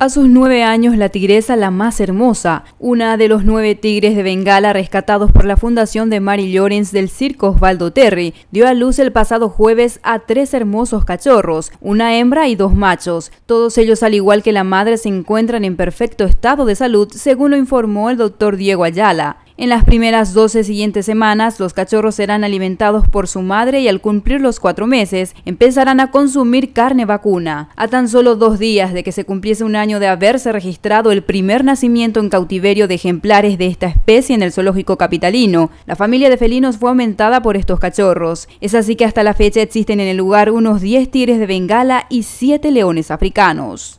A sus nueve años, la tigresa La Más Hermosa, una de los nueve tigres de Bengala rescatados por la fundación de Mary Lawrence del circo Osvaldo Terry, dio a luz el pasado jueves a tres hermosos cachorros, una hembra y dos machos. Todos ellos, al igual que la madre, se encuentran en perfecto estado de salud, según lo informó el doctor Diego Ayala. En las primeras 12 siguientes semanas, los cachorros serán alimentados por su madre y al cumplir los cuatro meses, empezarán a consumir carne vacuna. A tan solo dos días de que se cumpliese un año de haberse registrado el primer nacimiento en cautiverio de ejemplares de esta especie en el zoológico capitalino, la familia de felinos fue aumentada por estos cachorros. Es así que hasta la fecha existen en el lugar unos 10 tigres de Bengala y 7 leones africanos.